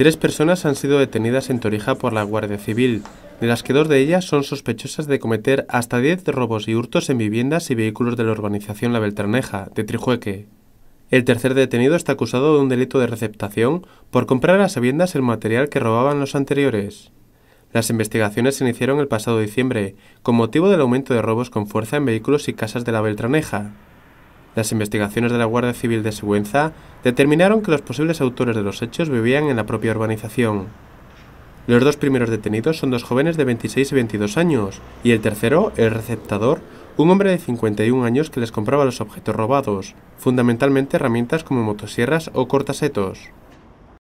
Tres personas han sido detenidas en Torija por la Guardia Civil, de las que dos de ellas son sospechosas de cometer hasta diez robos y hurtos en viviendas y vehículos de la urbanización La Beltraneja, de Trijueque. El tercer detenido está acusado de un delito de receptación por comprar a las sabiendas el material que robaban los anteriores. Las investigaciones se iniciaron el pasado diciembre, con motivo del aumento de robos con fuerza en vehículos y casas de la Beltraneja. Las investigaciones de la Guardia Civil de Següenza determinaron que los posibles autores de los hechos vivían en la propia urbanización. Los dos primeros detenidos son dos jóvenes de 26 y 22 años, y el tercero, el receptador, un hombre de 51 años que les compraba los objetos robados, fundamentalmente herramientas como motosierras o cortasetos.